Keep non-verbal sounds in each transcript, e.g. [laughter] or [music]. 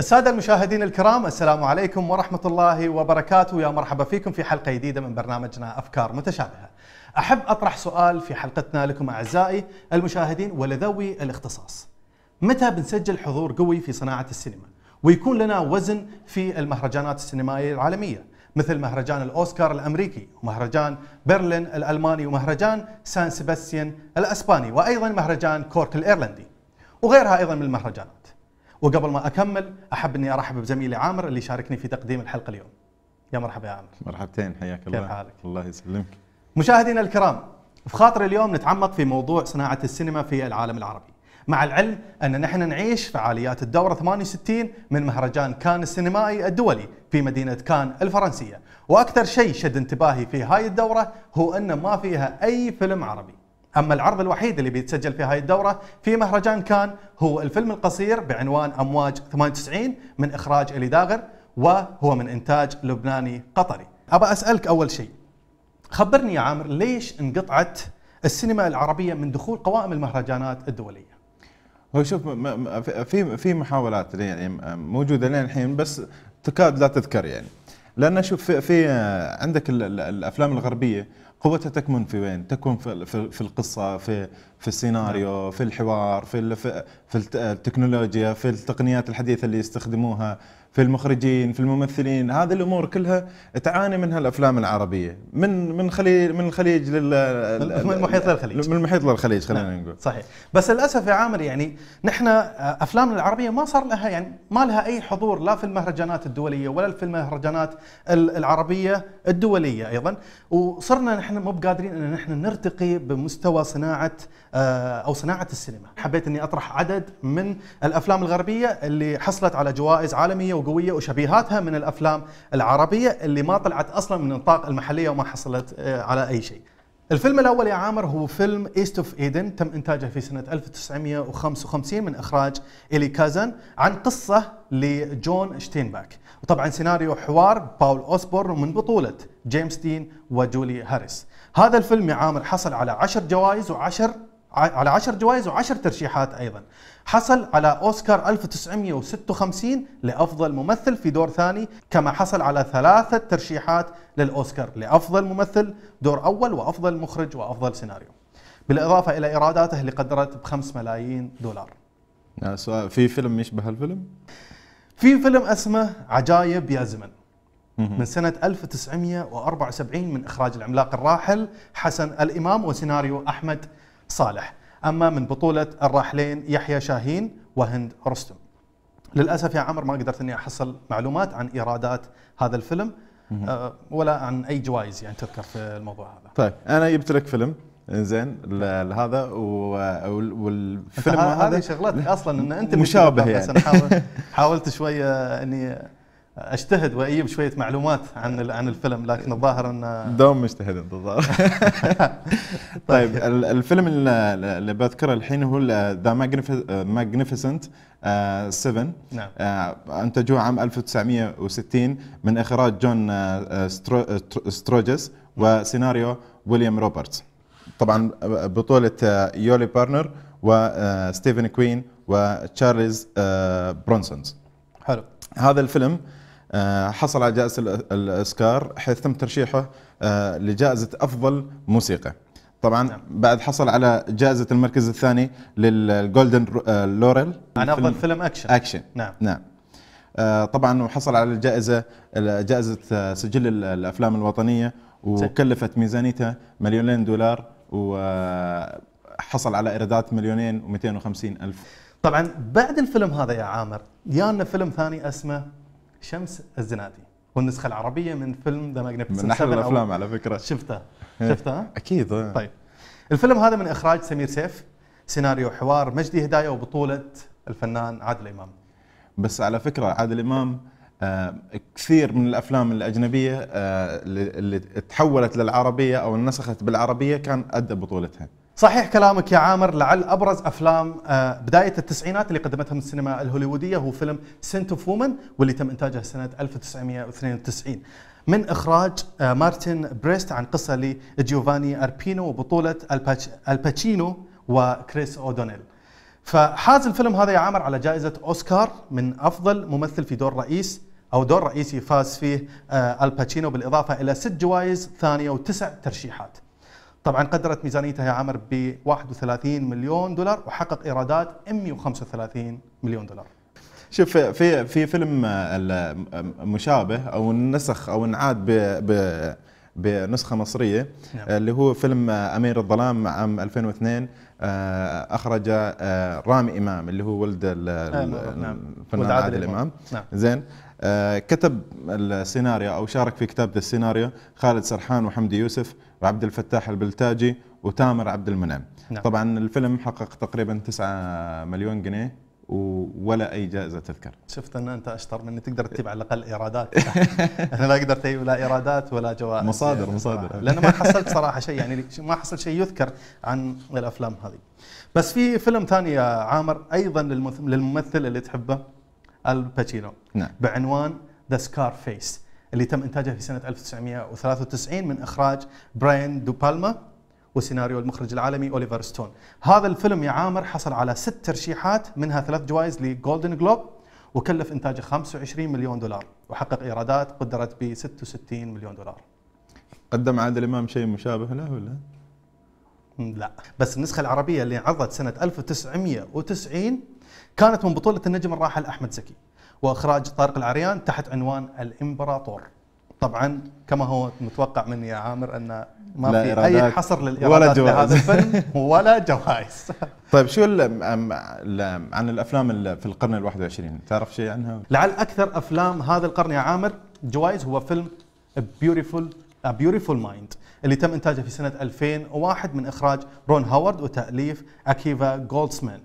السادة المشاهدين الكرام السلام عليكم ورحمة الله وبركاته يا مرحبا فيكم في حلقة جديدة من برنامجنا أفكار متشابهة أحب أطرح سؤال في حلقتنا لكم أعزائي المشاهدين ولذوي الاختصاص متى بنسجل حضور قوي في صناعة السينما ويكون لنا وزن في المهرجانات السينمائية العالمية مثل مهرجان الأوسكار الأمريكي ومهرجان برلين الألماني ومهرجان سان سيباستيان الأسباني وأيضا مهرجان كورك الإيرلندي وغيرها أيضا من المهرجانات وقبل ما اكمل احب اني ارحب بزميلي عامر اللي شاركني في تقديم الحلقه اليوم. يا مرحبا يا عامر. مرحبتين حياك الله. كيف حالك؟ الله يسلمك. مشاهدينا الكرام في خاطر اليوم نتعمق في موضوع صناعه السينما في العالم العربي. مع العلم ان نحن نعيش فعاليات الدوره 68 من مهرجان كان السينمائي الدولي في مدينه كان الفرنسيه، واكثر شيء شد انتباهي في هاي الدوره هو ان ما فيها اي فيلم عربي. أما العرض الوحيد اللي بيتسجل في هاي الدورة في مهرجان كان هو الفيلم القصير بعنوان أمواج 98 من إخراج إلي داغر وهو من إنتاج لبناني قطري أبى أسألك أول شيء خبرني يا عامر ليش انقطعت السينما العربية من دخول قوائم المهرجانات الدولية هو شوف في في محاولات يعني موجوده لين الحين بس تكاد لا تذكر يعني لان شوف في آه، عندك الافلام الغربيه قوتها تكمن في وين؟ تكمن في, في, القصه في في السيناريو نعم. في الحوار في في التكنولوجيا في التقنيات الحديثه اللي يستخدموها في المخرجين في الممثلين هذه الامور كلها تعاني منها الافلام العربيه من من خليج من الخليج لل من المحيط للخليج من المحيط للخليج خلينا نعم. نقول صحيح بس للاسف يا عامر يعني نحن آه، افلامنا العربيه ما صار لها يعني ما لها اي حضور لا في المهرجانات الدوليه ولا في المهرجانات العربيه الدوليه ايضا وصرنا نحن مو بقادرين ان نحن نرتقي بمستوى صناعه آه، او صناعه السينما حبيت اني اطرح عدد من الافلام الغربيه اللي حصلت على جوائز عالميه وقويه وشبيهاتها من الافلام العربيه اللي ما طلعت اصلا من النطاق المحليه وما حصلت آه، على اي شيء الفيلم الاول يا عامر هو فيلم ايست اوف ايدن تم انتاجه في سنه 1955 من اخراج الي كازن عن قصه لجون شتينباك وطبعا سيناريو حوار باول اوسبورن ومن بطوله جيمس دين وجولي هاريس هذا الفيلم يا عامر حصل على 10 جوائز وعشر على 10 جوائز و10 ترشيحات ايضا حصل على اوسكار 1956 لافضل ممثل في دور ثاني كما حصل على ثلاثه ترشيحات للاوسكار لافضل ممثل دور اول وافضل مخرج وافضل سيناريو بالاضافه الى ايراداته اللي قدرت ب 5 ملايين دولار سؤال في فيلم يشبه هالفيلم في فيلم اسمه عجايب يا زمن من سنة 1974 من إخراج العملاق الراحل حسن الإمام وسيناريو أحمد صالح اما من بطوله الراحلين يحيى شاهين وهند رستم للاسف يا عمر ما قدرت اني احصل معلومات عن ايرادات هذا الفيلم آه، ولا عن اي جوائز يعني تذكر في الموضوع هذا طيب انا جبت لك فيلم زين لهذا والفيلم هذا هذه شغلتك اصلا ان انت مشابه يعني حاولت شويه اني اجتهد واجيب شويه معلومات عن عن الفيلم لكن الظاهر ان دوم مجتهد انت الظاهر [laughs] طيب الفيلم اللي بذكره الحين هو ذا ماجنيفيسنت 7 نعم آه، انتجوه عام 1960 من اخراج جون آه، ستروجس وسيناريو ويليام روبرتس طبعا بطوله آه، يولي بارنر وستيفن كوين وتشارلز برونسونز حلو هذا الفيلم آه، حصل على جائزة الأوسكار حيث تم ترشيحه آه، لجائزة أفضل موسيقى طبعا نعم. بعد حصل على جائزة المركز الثاني للجولدن لوريل عن أفضل فيلم أكشن أكشن نعم نعم آه، طبعا وحصل على الجائزة جائزة سجل الأفلام الوطنية وكلفت ميزانيتها مليونين دولار وحصل على إيرادات مليونين و250 ألف طبعا بعد الفيلم هذا يا عامر يانا فيلم ثاني اسمه شمس الزنادي والنسخه العربيه من فيلم ذا ماجنيفيسنت من احلى الافلام على فكره شفته إيه. شفته اكيد إيه. طيب الفيلم هذا من اخراج سمير سيف سيناريو حوار مجدي هدايه وبطوله الفنان عادل امام بس على فكره عادل امام آه، كثير من الافلام الاجنبيه آه، اللي تحولت للعربيه او نسخت بالعربيه كان ادى بطولتها صحيح كلامك يا عامر لعل ابرز افلام آه، بدايه التسعينات اللي قدمتهم السينما الهوليووديه هو فيلم سنت اوف وومن واللي تم انتاجه سنه 1992 من اخراج آه، مارتن بريست عن قصه لجيوفاني اربينو وبطوله الباتشينو وكريس اودونيل. فحاز الفيلم هذا يا عامر على جائزه اوسكار من افضل ممثل في دور رئيس او دور رئيسي فاز فيه آه، الباتشينو بالاضافه الى ست جوائز ثانيه وتسع ترشيحات. طبعا قدرت ميزانيتها يا عمر ب 31 مليون دولار وحقق ايرادات 135 مليون دولار شوف في في فيلم آه، آه، مشابه او نسخ او انعاد ب بنسخه مصريه نعم. آه، اللي هو فيلم امير الظلام عام 2002 اخرج رامي امام اللي هو ولد الفنان نعم. نعم، عادل امام نعم. زين كتب السيناريو او شارك في كتابه السيناريو خالد سرحان وحمدي يوسف وعبد الفتاح البلتاجي وتامر عبد المنعم نعم. طبعا الفيلم حقق تقريبا 9 مليون جنيه ولا اي جائزه تذكر شفت ان انت اشطر مني تقدر تجيب على الاقل ايرادات [laughs] انا لا اقدر تجيب لا ايرادات ولا جوائز مصادر يعني مصادر لان ما حصلت صراحه شيء يعني ما حصل شيء يذكر عن الافلام هذه بس في فيلم ثاني يا عامر ايضا للممثل اللي تحبه الباتشينو نعم. بعنوان ذا سكار فيس اللي تم إنتاجها في سنة 1993 من إخراج براين دو بالما وسيناريو المخرج العالمي أوليفر ستون هذا الفيلم يا عامر حصل على ست ترشيحات منها ثلاث جوائز لجولدن جلوب وكلف إنتاجه 25 مليون دولار وحقق إيرادات قدرت ب 66 مليون دولار قدم عادل إمام شيء مشابه له ولا؟ لا بس النسخة العربية اللي عرضت سنة 1990 كانت من بطولة النجم الراحل أحمد زكي واخراج طارق العريان تحت عنوان الامبراطور طبعا كما هو متوقع مني يا عامر ان ما في اي حصر للايرادات لهذا الفيلم [laughs] ولا جوائز [laughs] طيب شو عن الافلام في القرن ال21 تعرف شيء عنها لعل اكثر افلام هذا القرن يا عامر جوائز هو فيلم بيوتيفول بيوتيفول مايند اللي تم انتاجه في سنه 2001 من اخراج رون هوارد وتاليف اكيفا جولدسمان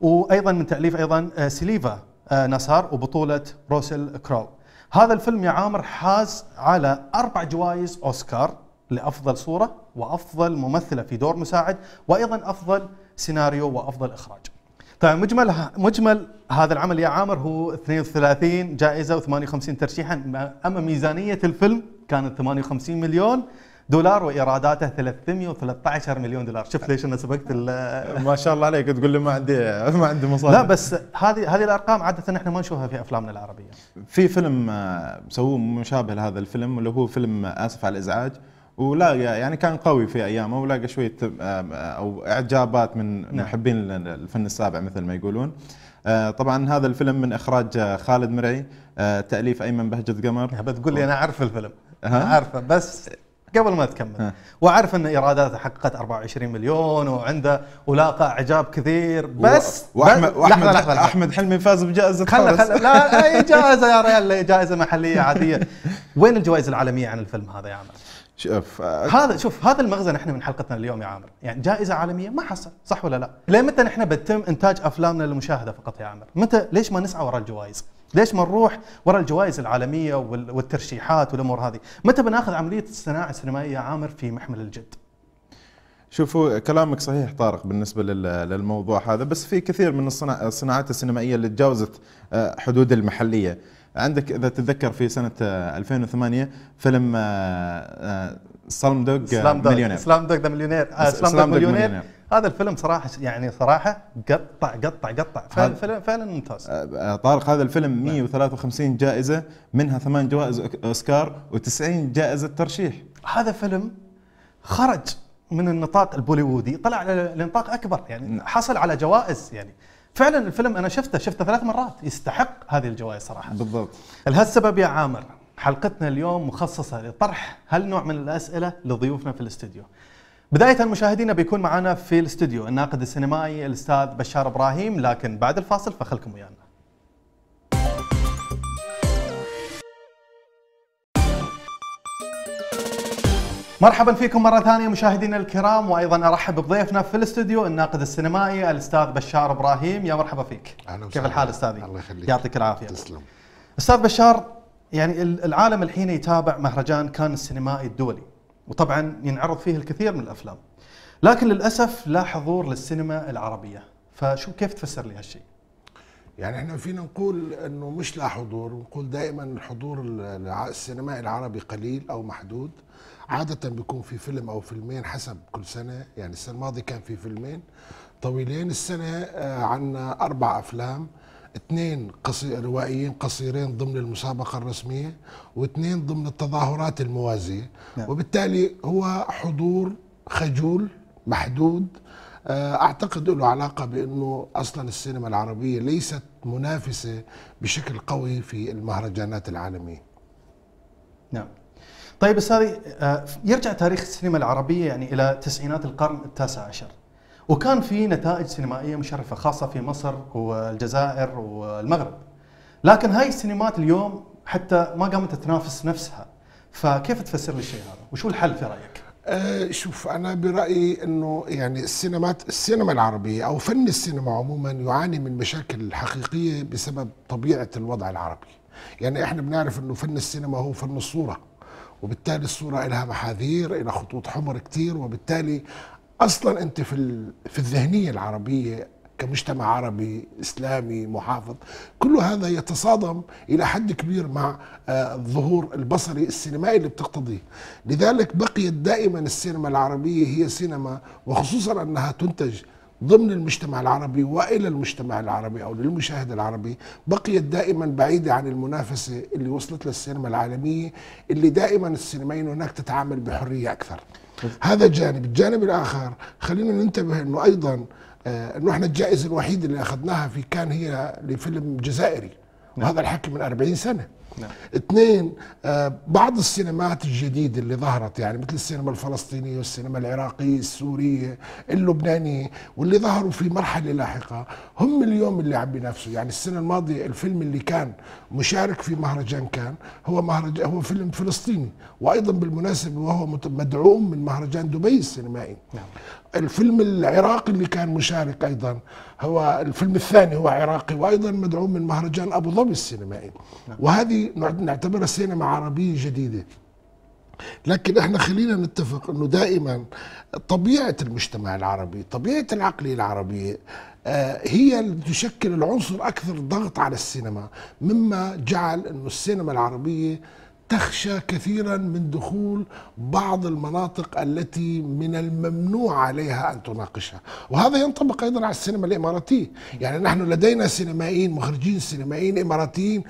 وايضا من تاليف ايضا آه، سيليفا آه، نصار وبطولة روسل كرو هذا الفيلم يا عامر حاز على أربع جوائز أوسكار لأفضل صورة وأفضل ممثلة في دور مساعد وأيضا أفضل سيناريو وأفضل إخراج طيب مجمل مجمل هذا العمل يا عامر هو 32 جائزه و58 ترشيحا اما ميزانيه الفيلم كانت 58 مليون دولار وايراداته 313 مليون دولار شفت ليش انا سبقت ما شاء الله عليك تقول لي ما عندي ما عندي مصاري لا بس هذه هذه الارقام عاده احنا ما نشوفها في افلامنا العربيه في فيلم آه، سووه مشابه لهذا الفيلم اللي هو فيلم آه، اسف على الازعاج ولاقى يعني كان قوي في ايامه ولاقى شويه آه، او اعجابات من نعم. محبين الفن السابع مثل ما يقولون طبعا هذا الفيلم من اخراج خالد مرعي تاليف ايمن بهجت قمر بتقول لي انا اعرف الفيلم اعرفه بس قبل ما تكمل واعرف ان ايراداته حققت 24 مليون وعنده ولاقى اعجاب كثير بس واحمد واحمد لحظة احمد حلمي فاز بجائزه خلنا خلنا لا اي [laughs] جائزه يا ريال جائزه محليه عاديه وين الجوائز العالميه عن الفيلم هذا يا عمر؟ شوف آه، هذا شوف هذا المغزى نحن من حلقتنا اليوم يا عامر يعني جائزه عالميه ما حصل صح ولا لا ليه متى نحن بتم انتاج افلامنا للمشاهده فقط يا عامر متى ليش ما نسعى وراء الجوائز ليش ما نروح ورا الجوائز العالميه والترشيحات والامور هذه متى بناخذ عمليه الصناعه السينمائيه عامر في محمل الجد شوفوا كلامك صحيح طارق بالنسبه للموضوع هذا بس في كثير من الصناعات السينمائيه اللي تجاوزت آه، حدود المحليه عندك اذا تتذكر في سنه 2008 آه، فيلم سلام آه، دوغ مليونير سلام دوغ ذا مليونير سلام دوغ مليونير هذا الفيلم صراحه يعني صراحه قطع قطع قطع فعلا فعلا, ممتاز طارق هذا الفيلم 153 نعم. جائزه منها ثمان جوائز اوسكار و90 جائزه ترشيح هذا فيلم خرج من النطاق البوليوودي طلع لنطاق اكبر يعني نعم. حصل على جوائز يعني فعلا الفيلم انا شفته شفته ثلاث مرات يستحق هذه الجوائز صراحه بالضبط لهالسبب يا عامر حلقتنا اليوم مخصصه لطرح هالنوع من الاسئله لضيوفنا في الاستديو بداية مشاهدينا بيكون معنا في الاستوديو الناقد السينمائي الأستاذ بشار إبراهيم لكن بعد الفاصل فخلكم ويانا مرحبا فيكم مرة ثانية مشاهدينا الكرام وأيضا أرحب بضيفنا في الاستوديو الناقد السينمائي الأستاذ بشار إبراهيم يا مرحبا فيك أهلا كيف الحال أستاذي؟ الله يخليك يعطيك العافية تسلم أستاذ بشار يعني العالم الحين يتابع مهرجان كان السينمائي الدولي وطبعا ينعرض فيه الكثير من الافلام لكن للاسف لا حضور للسينما العربيه فشو كيف تفسر لي هالشيء يعني احنا فينا نقول انه مش لا حضور نقول دائما الحضور السينمائي العربي قليل او محدود عادة بيكون في فيلم او فيلمين حسب كل سنة يعني السنة الماضية كان في فيلمين طويلين السنة آه، عندنا اربع افلام اثنين قصير روائيين قصيرين ضمن المسابقة الرسمية واثنين ضمن التظاهرات الموازية نعم. وبالتالي هو حضور خجول محدود آه، اعتقد له علاقه بانه اصلا السينما العربيه ليست منافسه بشكل قوي في المهرجانات العالميه. نعم. طيب استاذي آه، يرجع تاريخ السينما العربيه يعني الى تسعينات القرن التاسع عشر. وكان في نتائج سينمائيه مشرفه خاصه في مصر والجزائر والمغرب لكن هاي السينمات اليوم حتى ما قامت تنافس نفسها فكيف تفسر لي الشيء هذا وشو الحل في رايك أه شوف انا برايي انه يعني السينمات السينما العربيه او فن السينما عموما يعاني من مشاكل حقيقيه بسبب طبيعه الوضع العربي يعني احنا بنعرف انه فن السينما هو فن الصوره وبالتالي الصورة لها محاذير إلى خطوط حمر كتير وبالتالي اصلا انت في في الذهنيه العربيه كمجتمع عربي اسلامي محافظ كل هذا يتصادم الى حد كبير مع الظهور آه، البصري السينمائي اللي بتقتضيه لذلك بقيت دائما السينما العربيه هي سينما وخصوصا انها تنتج ضمن المجتمع العربي والى المجتمع العربي او للمشاهد العربي بقيت دائما بعيده عن المنافسه اللي وصلت للسينما العالميه اللي دائما السينمائيين هناك تتعامل بحريه اكثر هذا جانب الجانب الآخر خلينا ننتبه أنه أيضا آه، أنه إحنا الجائزة الوحيدة اللي أخذناها في كان هي لفيلم جزائري نعم. وهذا الحكي من 40 سنة نعم. اثنين آه بعض السينمات الجديدة اللي ظهرت يعني مثل السينما الفلسطينية والسينما العراقية السورية اللبنانية واللي ظهروا في مرحلة لاحقة هم اليوم اللي عم بينافسوا يعني السنة الماضية الفيلم اللي كان مشارك في مهرجان كان هو مهرج هو فيلم فلسطيني وأيضا بالمناسبة وهو مدعوم من مهرجان دبي السينمائي نعم. الفيلم العراقي اللي كان مشارك أيضا هو الفيلم الثاني هو عراقي وايضا مدعوم من مهرجان ابو ظبي السينمائي وهذه نعتبرها سينما عربيه جديده لكن احنا خلينا نتفق انه دائما طبيعه المجتمع العربي طبيعه العقليه العربيه آه، هي اللي تشكل العنصر اكثر ضغط على السينما مما جعل انه السينما العربيه تخشى كثيرا من دخول بعض المناطق التي من الممنوع عليها ان تناقشها، وهذا ينطبق ايضا على السينما الاماراتيه، يعني نحن لدينا سينمائيين مخرجين سينمائيين اماراتيين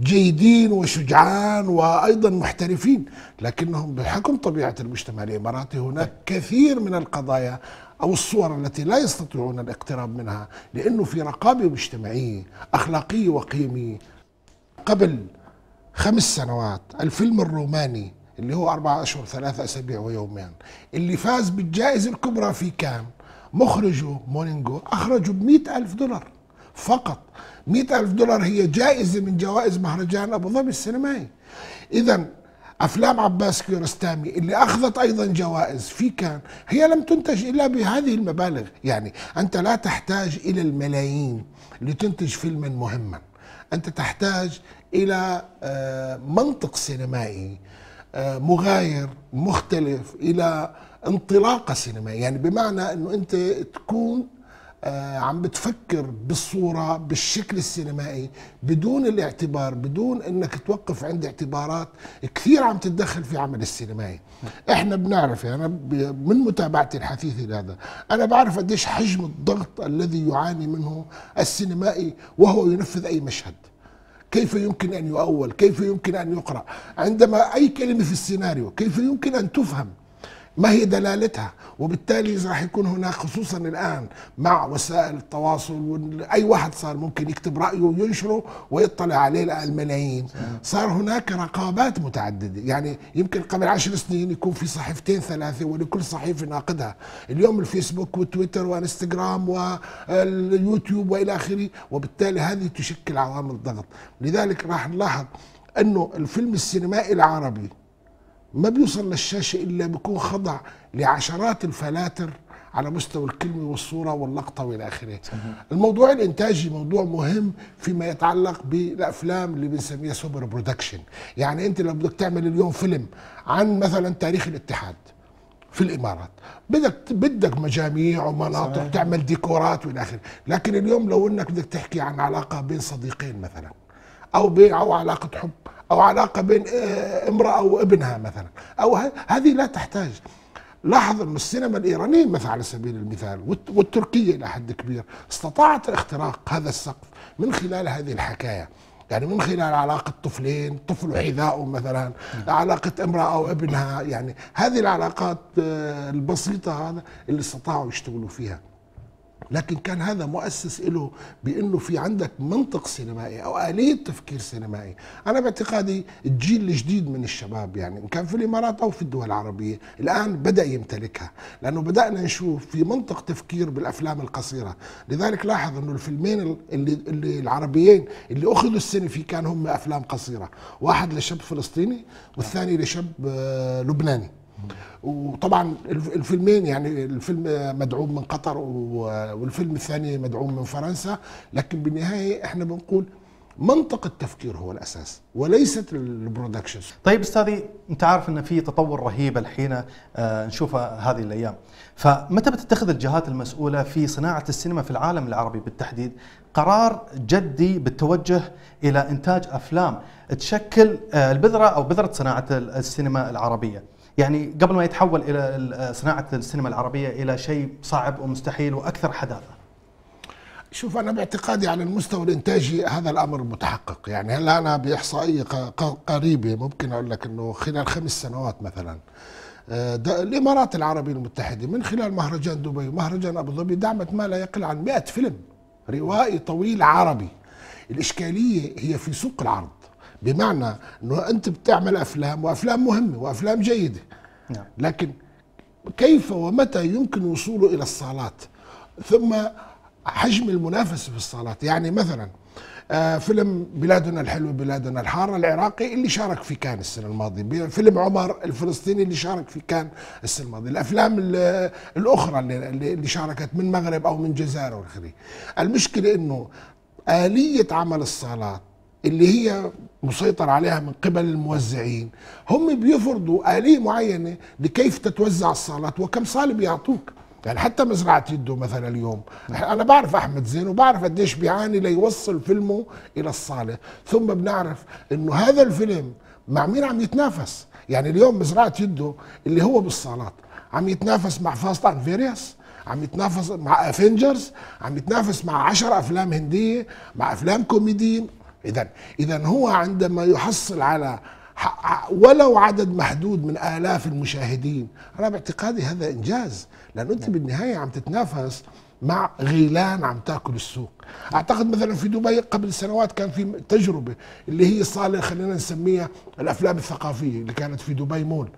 جيدين وشجعان وايضا محترفين، لكنهم بحكم طبيعه المجتمع الاماراتي هناك كثير من القضايا او الصور التي لا يستطيعون الاقتراب منها لانه في رقابه مجتمعيه، اخلاقيه وقيميه. قبل خمس سنوات الفيلم الروماني اللي هو أربعة أشهر ثلاثة أسابيع ويومين اللي فاز بالجائزة الكبرى في كان مخرجه مونينجو أخرجه بمئة ألف دولار فقط مئة ألف دولار هي جائزة من جوائز مهرجان أبو ظبي السينمائي إذا أفلام عباس كيرستامي اللي أخذت أيضا جوائز في كان هي لم تنتج إلا بهذه المبالغ يعني أنت لا تحتاج إلى الملايين لتنتج فيلما مهما أنت تحتاج الى آه، منطق سينمائي آه، مغاير مختلف الى انطلاقه سينمائيه يعني بمعنى انه انت تكون آه، عم بتفكر بالصورة بالشكل السينمائي بدون الاعتبار بدون انك توقف عند اعتبارات كثير عم تتدخل في عمل السينمائي احنا بنعرف يعني انا يعني من متابعتي الحثيثة لهذا انا بعرف قديش حجم الضغط الذي يعاني منه السينمائي وهو ينفذ اي مشهد كيف يمكن أن يؤول كيف يمكن أن يقرأ عندما أي كلمة في السيناريو كيف يمكن أن تفهم ما هي دلالتها وبالتالي راح يكون هناك خصوصا الان مع وسائل التواصل اي واحد صار ممكن يكتب رايه وينشره ويطلع عليه الملايين صار هناك رقابات متعدده يعني يمكن قبل عشر سنين يكون في صحيفتين ثلاثه ولكل صحيفه ناقدها اليوم الفيسبوك وتويتر وانستغرام واليوتيوب والى اخره وبالتالي هذه تشكل عوامل ضغط لذلك راح نلاحظ انه الفيلم السينمائي العربي ما بيوصل للشاشة إلا بيكون خضع لعشرات الفلاتر على مستوى الكلمة والصورة واللقطة والى آخره الموضوع الإنتاجي موضوع مهم فيما يتعلق بالأفلام اللي بنسميها سوبر برودكشن يعني أنت لو بدك تعمل اليوم فيلم عن مثلا تاريخ الاتحاد في الامارات بدك بدك مجاميع ومناطق صحيح. تعمل ديكورات والى اخره لكن اليوم لو انك بدك تحكي عن علاقه بين صديقين مثلا او بين او علاقه حب او علاقه بين آه، امراه وابنها مثلا او هذه لا تحتاج لاحظ ان السينما الايرانيه مثلا على سبيل المثال والتركيه الى حد كبير استطاعت اختراق هذا السقف من خلال هذه الحكايه يعني من خلال علاقة طفلين طفل وحذاءه مثلا نعم. علاقة امرأة وابنها يعني هذه العلاقات آه، البسيطة هذا اللي استطاعوا يشتغلوا فيها لكن كان هذا مؤسس له بانه في عندك منطق سينمائي او اليه تفكير سينمائي، انا باعتقادي الجيل الجديد من الشباب يعني ان كان في الامارات او في الدول العربيه الان بدا يمتلكها، لانه بدانا نشوف في منطق تفكير بالافلام القصيره، لذلك لاحظ انه الفيلمين اللي, اللي العربيين اللي اخذوا السنه فيه كان هم افلام قصيره، واحد لشاب فلسطيني والثاني لشاب آه، لبناني. وطبعا الفيلمين يعني الفيلم مدعوم من قطر والفيلم الثاني مدعوم من فرنسا لكن بالنهايه احنا بنقول منطق التفكير هو الاساس وليست البرودكشنز طيب استاذي انت عارف ان في تطور رهيب الحين آه، نشوفه هذه الايام فمتى بتتخذ الجهات المسؤوله في صناعه السينما في العالم العربي بالتحديد قرار جدي بالتوجه الى انتاج افلام تشكل آه، البذره او بذره صناعه السينما العربيه يعني قبل ما يتحول الى آه، صناعه السينما العربيه الى شيء صعب ومستحيل واكثر حداثه شوف انا باعتقادي على المستوى الانتاجي هذا الامر متحقق يعني هلا انا باحصائيه قريبه ممكن اقول لك انه خلال خمس سنوات مثلا آه، الامارات العربيه المتحده من خلال مهرجان دبي ومهرجان ابو ظبي دعمت ما لا يقل عن 100 فيلم روائي طويل عربي الاشكاليه هي في سوق العرض بمعنى انه انت بتعمل افلام وافلام مهمه وافلام جيده نعم. لكن كيف ومتى يمكن وصوله الى الصالات ثم حجم المنافسه في الصالات يعني مثلا آه فيلم بلادنا الحلوه بلادنا الحاره العراقي اللي شارك في كان السنه الماضيه فيلم عمر الفلسطيني اللي شارك في كان السنه الماضيه الافلام الاخرى اللي, اللي شاركت من مغرب او من جزائر والخليج المشكله انه اليه عمل الصالات اللي هي مسيطر عليها من قبل الموزعين هم بيفرضوا آلية معينة لكيف تتوزع الصالات وكم صالة بيعطوك يعني حتى مزرعة يدو مثلا اليوم أنا بعرف أحمد زين وبعرف قديش بيعاني ليوصل فيلمه إلى الصالة ثم بنعرف أنه هذا الفيلم مع مين عم يتنافس يعني اليوم مزرعة يدو اللي هو بالصالات عم يتنافس مع فاست اند فيريس عم يتنافس مع افنجرز عم يتنافس مع عشر افلام هنديه مع افلام كوميدي اذا اذا هو عندما يحصل على ولو عدد محدود من الاف المشاهدين انا باعتقادي هذا انجاز لانه انت نعم. بالنهايه عم تتنافس مع غيلان عم تاكل السوق اعتقد مثلا في دبي قبل سنوات كان في تجربه اللي هي صاله خلينا نسميها الافلام الثقافيه اللي كانت في دبي مول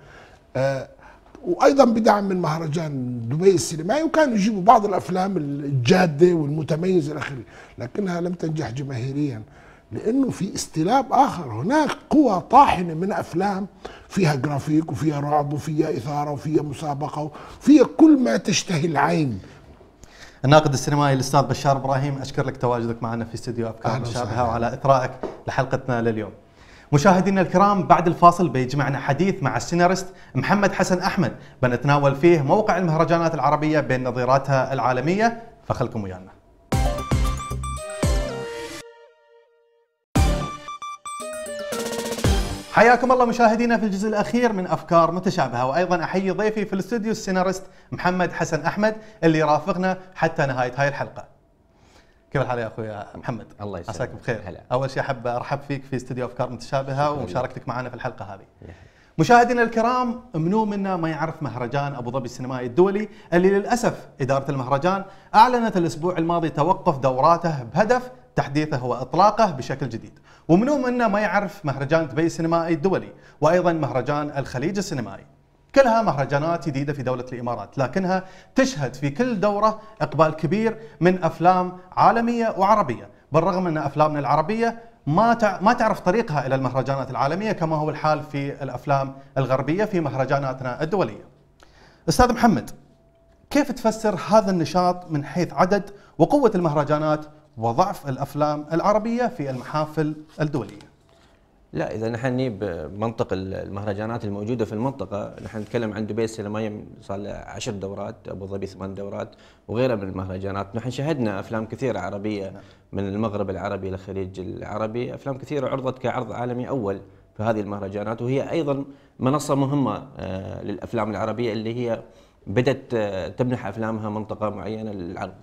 آه وايضا بدعم من مهرجان دبي السينمائي وكانوا يجيبوا بعض الافلام الجاده والمتميزه الى اخره لكنها لم تنجح جماهيريا لانه في استلاب اخر هناك قوى طاحنه من افلام فيها جرافيك وفيها رعب وفيها اثاره وفيها مسابقه وفيها كل ما تشتهي العين الناقد السينمائي الاستاذ بشار ابراهيم اشكر لك تواجدك معنا في استديو افكار مشابهه وعلى اثرائك لحلقتنا لليوم. مشاهدينا الكرام بعد الفاصل بيجمعنا حديث مع السيناريست محمد حسن احمد بنتناول فيه موقع المهرجانات العربيه بين نظيراتها العالميه فخلكم ويانا. حياكم الله مشاهدينا في الجزء الاخير من افكار متشابهه وايضا احيي ضيفي في الاستوديو السيناريست محمد حسن احمد اللي رافقنا حتى نهايه هاي الحلقه. كيف الحال يا اخوي محمد؟ الله يسلمك عساك بخير. هلا. اول شيء احب ارحب فيك في استوديو افكار متشابهه ومشاركتك معنا في الحلقه هذه. مشاهدينا الكرام منو منا ما يعرف مهرجان ابو ظبي السينمائي الدولي اللي للاسف اداره المهرجان اعلنت الاسبوع الماضي توقف دوراته بهدف تحديثه واطلاقه بشكل جديد ومنو منا ما يعرف مهرجان دبي السينمائي الدولي وايضا مهرجان الخليج السينمائي كلها مهرجانات جديده في دوله الامارات لكنها تشهد في كل دوره اقبال كبير من افلام عالميه وعربيه بالرغم ان افلامنا العربيه ما ما تعرف طريقها الى المهرجانات العالميه كما هو الحال في الافلام الغربيه في مهرجاناتنا الدوليه. استاذ محمد كيف تفسر هذا النشاط من حيث عدد وقوه المهرجانات وضعف الافلام العربيه في المحافل الدوليه. لا اذا نحن بمنطق المهرجانات الموجوده في المنطقه نحن نتكلم عن دبي السينمائيه صار لها 10 دورات ابو ظبي ثمان دورات وغيرها من المهرجانات نحن شهدنا افلام كثيره عربيه نعم. من المغرب العربي للخليج العربي افلام كثيره عرضت كعرض عالمي اول في هذه المهرجانات وهي ايضا منصه مهمه آه، للافلام العربيه اللي هي بدات آه، تمنح افلامها منطقه معينه للعرض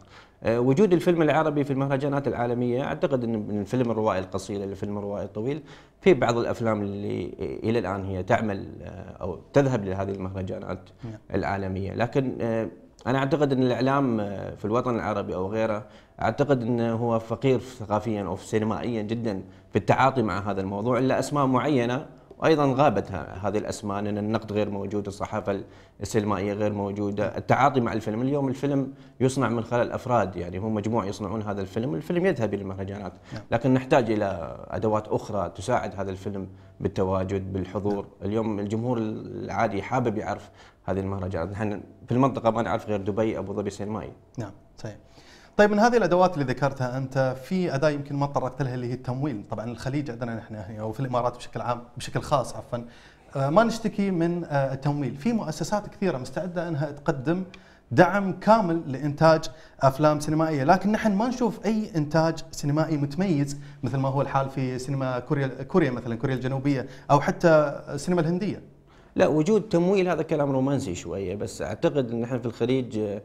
آه، وجود الفيلم العربي في المهرجانات العالميه اعتقد ان من الفيلم الروائي القصير الى الفيلم الروائي الطويل في بعض الافلام اللي الى الان هي تعمل آه، او تذهب لهذه المهرجانات نعم. العالميه لكن آه، انا اعتقد ان الاعلام في الوطن العربي او غيره اعتقد انه هو فقير ثقافيا او سينمائيا جدا في التعاطي مع هذا الموضوع الا اسماء معينه وايضا غابت هذه الاسماء لان النقد غير موجود، الصحافه السينمائيه غير موجوده، التعاطي مع الفيلم، اليوم الفيلم يصنع من خلال افراد يعني هم مجموعه يصنعون هذا الفيلم، الفيلم يذهب الى المهرجانات، نعم. لكن نحتاج الى ادوات اخرى تساعد هذا الفيلم بالتواجد، بالحضور، اليوم الجمهور العادي حابب يعرف هذه المهرجانات، نحن في المنطقه ما نعرف غير دبي ابو ظبي سينمائي. نعم صحيح. طيب من هذه الادوات اللي ذكرتها انت في اداه يمكن ما تطرقت لها اللي هي التمويل طبعا الخليج عندنا نحن يعني، او في الامارات بشكل عام بشكل خاص عفوا آه، ما نشتكي من آه، التمويل في مؤسسات كثيره مستعده انها تقدم دعم كامل لانتاج افلام سينمائيه لكن نحن ما نشوف اي انتاج سينمائي متميز مثل ما هو الحال في سينما كوريا كوريا مثلا كوريا الجنوبيه او حتى السينما الهنديه لا وجود تمويل هذا كلام رومانسي شويه بس اعتقد ان احنا في الخليج آه،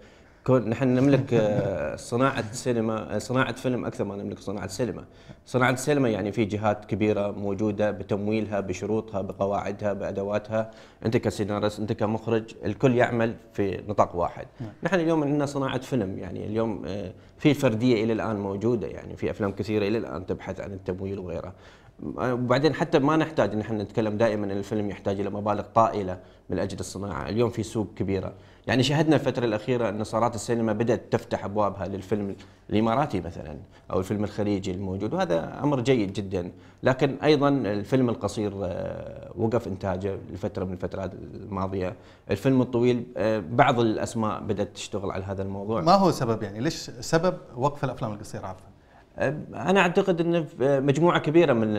كون نحن نملك آه، صناعه سينما آه، صناعه فيلم اكثر ما نملك صناعه سينما صناعه السينما يعني في جهات كبيره موجوده بتمويلها بشروطها بقواعدها بادواتها انت كسيناريس انت كمخرج الكل يعمل في نطاق واحد نعم. نحن اليوم عندنا صناعه فيلم يعني اليوم آه، في فرديه الى الان موجوده يعني في افلام كثيره الى الان تبحث عن التمويل وغيره وبعدين حتى ما نحتاج نحن نتكلم دائما ان الفيلم يحتاج الى مبالغ طائله من اجل الصناعه، اليوم في سوق كبيره، يعني شاهدنا الفترة الأخيرة أن صالات السينما بدأت تفتح أبوابها للفيلم الإماراتي مثلا أو الفيلم الخليجي الموجود وهذا أمر جيد جدا لكن أيضا الفيلم القصير آه، وقف إنتاجه لفترة من الفترات الماضية الفيلم الطويل آه، بعض الأسماء بدأت تشتغل على هذا الموضوع ما هو سبب يعني ليش سبب وقف الأفلام القصيرة عفوا آه، انا اعتقد ان مجموعه كبيره من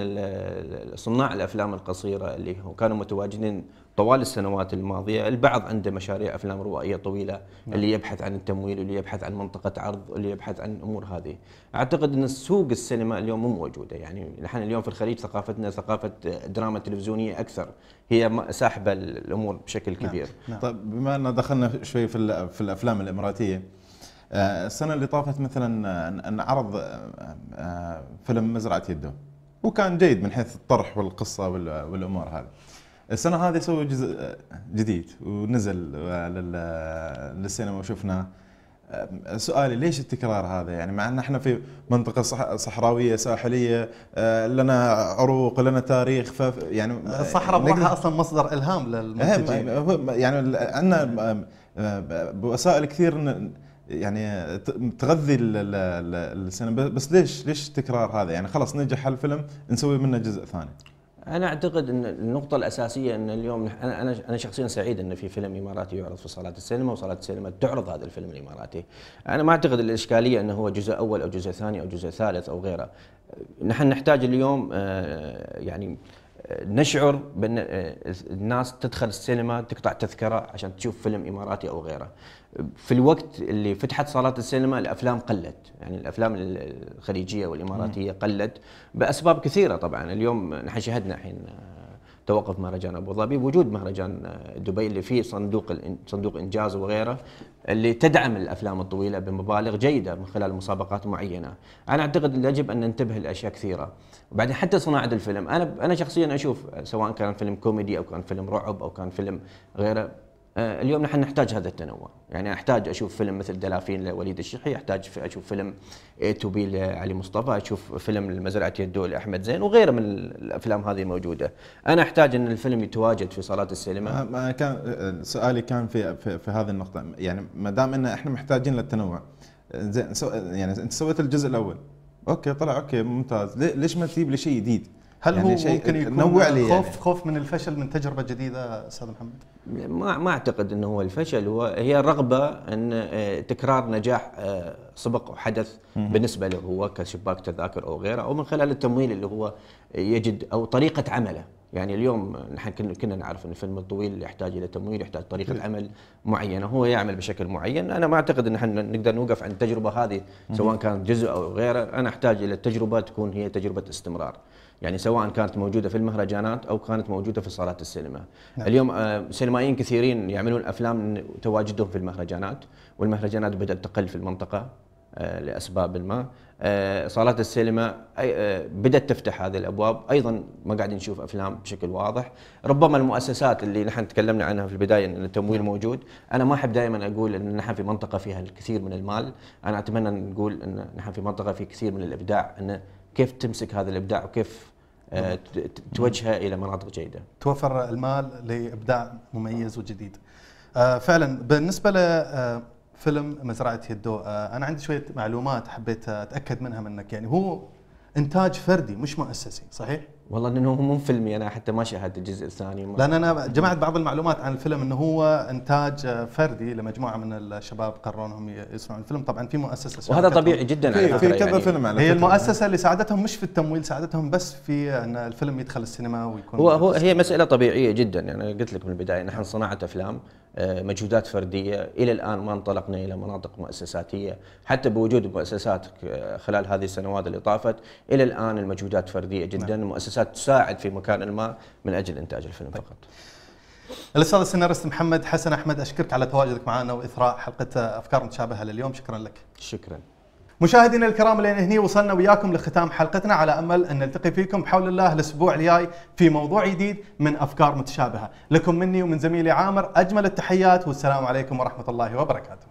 صناع الافلام القصيره اللي كانوا متواجدين طوال السنوات الماضية البعض عنده مشاريع أفلام روائية طويلة نعم. اللي يبحث عن التمويل اللي يبحث عن منطقة عرض اللي يبحث عن الأمور هذه أعتقد أن سوق السينما اليوم مو موجودة يعني نحن اليوم في الخليج ثقافتنا ثقافة دراما تلفزيونية أكثر هي ساحبة الأمور بشكل نعم. كبير نعم. نعم. طيب بما أن دخلنا شوي في, في الأفلام الإماراتية آه، السنة اللي طافت مثلا آه، انعرض آه، فيلم مزرعة يده وكان جيد من حيث الطرح والقصة والأمور هذه السنه هذه سووا جزء جديد ونزل للسينما وشفناه سؤالي ليش التكرار هذا يعني مع ان احنا في منطقه صح صحراويه ساحليه آه، لنا عروق لنا تاريخ ف يعني الصحراء آه، بروحها اصلا مصدر الهام للمنتجين يعني عندنا آه، وسائل كثير يعني تغذي السينما بس ليش ليش التكرار هذا يعني خلاص نجح الفيلم نسوي منه جزء ثاني انا اعتقد ان النقطه الاساسيه ان اليوم انا انا شخصيا سعيد ان في فيلم اماراتي يعرض في صالات السينما وصالات السينما تعرض هذا الفيلم الاماراتي. انا ما اعتقد الاشكاليه انه هو جزء اول او جزء ثاني او جزء ثالث او غيره. نحن نحتاج اليوم آه، يعني آه، نشعر بان آه، الناس تدخل السينما تقطع تذكره عشان تشوف فيلم اماراتي او غيره. في الوقت اللي فتحت صالات السينما الافلام قلت يعني الافلام الخليجيه والاماراتيه قلت باسباب كثيره طبعا اليوم نحن شهدنا الحين توقف مهرجان ابو ظبي بوجود مهرجان دبي اللي فيه صندوق صندوق انجاز وغيره اللي تدعم الافلام الطويله بمبالغ جيده من خلال مسابقات معينه، انا اعتقد يجب ان ننتبه لاشياء كثيره، وبعدين حتى صناعه الفيلم، انا انا شخصيا اشوف سواء كان فيلم كوميدي او كان فيلم رعب او كان فيلم غيره آه، اليوم نحن نحتاج هذا التنوع يعني احتاج اشوف فيلم مثل دلافين لوليد الشحي احتاج اشوف فيلم اي تو بي لعلي مصطفى اشوف فيلم المزرعه يدو لاحمد زين وغيره من الافلام هذه موجوده انا احتاج ان الفيلم يتواجد في صالات السينما ما كان سؤالي كان في في, في هذه النقطه يعني ما دام ان احنا محتاجين للتنوع زين يعني انت سويت الجزء الاول اوكي طلع اوكي ممتاز ليش ما تجيب لي شيء جديد هل يعني هو شيء ممكن يكون نوع لي خوف يعني. خوف من الفشل من تجربه جديده استاذ محمد؟ ما ما اعتقد انه هو الفشل هو هي رغبه ان آه، تكرار نجاح آه، سبق وحدث بالنسبه له هو كشباك تذاكر او غيره او من خلال التمويل اللي هو يجد او طريقه عمله. يعني اليوم نحن كنا نعرف ان الفيلم الطويل يحتاج الى تمويل يحتاج طريقه نعم. عمل معينه هو يعمل بشكل معين انا ما اعتقد ان احنا نقدر نوقف عند التجربه هذه سواء كان جزء او غيره انا احتاج الى التجربه تكون هي تجربه استمرار يعني سواء كانت موجوده في المهرجانات او كانت موجوده في صالات السينما نعم. اليوم آه، سينمائيين كثيرين يعملون افلام تواجدهم في المهرجانات والمهرجانات بدات تقل في المنطقه آه، لاسباب ما آه، صالات السينما آه، بدأت تفتح هذه الأبواب أيضا ما قاعدين نشوف أفلام بشكل واضح ربما المؤسسات اللي نحن تكلمنا عنها في البداية أن التمويل موجود أنا ما أحب دائما أقول أن نحن في منطقة فيها الكثير من المال أنا أتمنى أن نقول أن نحن في منطقة فيها كثير من الإبداع أن كيف تمسك هذا الإبداع وكيف آه، توجهه إلى مناطق جيدة توفر المال لإبداع مميز وجديد فعلا بالنسبة ل فيلم مزرعه يدو آه، انا عندي شويه معلومات حبيت اتاكد منها منك يعني هو انتاج فردي مش مؤسسي صحيح والله انه هو مو فيلمي انا حتى ما شاهدت الجزء الثاني ما... لان انا جمعت بعض المعلومات عن الفيلم انه هو انتاج فردي لمجموعه من الشباب قرروا انهم يصنعون الفيلم طبعا في مؤسسه وهذا طبيعي جدا في, على في كذا يعني. فيلم على هي المؤسسه اللي ساعدتهم مش في التمويل ساعدتهم بس في ان الفيلم يدخل السينما ويكون هو هو هي مساله طبيعيه جدا يعني قلت لك من البدايه نحن صناعه افلام آه، مجهودات فرديه الى الان ما انطلقنا الى مناطق مؤسساتيه حتى بوجود مؤسسات آه، خلال هذه السنوات اللي طافت الى الان المجهودات فرديه جدا نعم. المؤسسات تساعد في مكان ما من اجل انتاج الفيلم طيب. فقط الاستاذ السيناريست محمد حسن احمد اشكرك على تواجدك معنا واثراء حلقه افكار متشابهه لليوم شكرا لك شكرا مشاهدينا الكرام لين هني وصلنا وياكم لختام حلقتنا على امل ان نلتقي فيكم بحول الله الاسبوع الجاي في موضوع جديد من افكار متشابهه لكم مني ومن زميلي عامر اجمل التحيات والسلام عليكم ورحمه الله وبركاته